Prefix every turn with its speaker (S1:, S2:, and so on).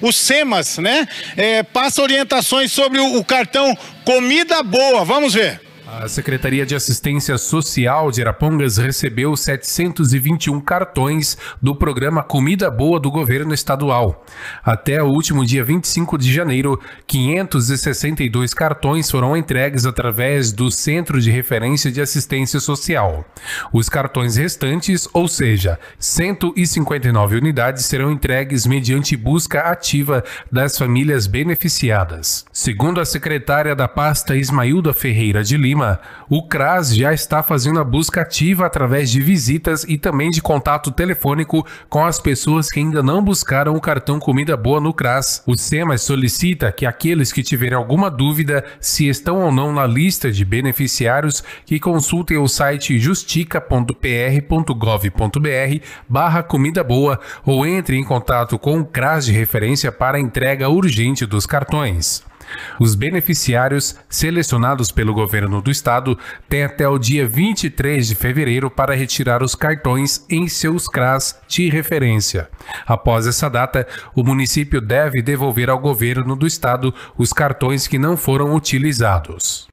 S1: o SEMAS, né? É, passa orientações sobre o, o cartão Comida Boa. Vamos ver. A Secretaria de Assistência Social de Arapongas recebeu 721 cartões do programa Comida Boa do governo estadual. Até o último dia 25 de janeiro, 562 cartões foram entregues através do Centro de Referência de Assistência Social. Os cartões restantes, ou seja, 159 unidades, serão entregues mediante busca ativa das famílias beneficiadas. Segundo a secretária da pasta Ismailda Ferreira de Lima, Lima, o CRAS já está fazendo a busca ativa através de visitas e também de contato telefônico com as pessoas que ainda não buscaram o cartão Comida Boa no CRAS. O SEMA solicita que aqueles que tiverem alguma dúvida se estão ou não na lista de beneficiários que consultem o site justica.pr.gov.br barra comida boa ou entre em contato com o CRAS de referência para entrega urgente dos cartões. Os beneficiários selecionados pelo governo do estado têm até o dia 23 de fevereiro para retirar os cartões em seus CRAS de referência. Após essa data, o município deve devolver ao governo do estado os cartões que não foram utilizados.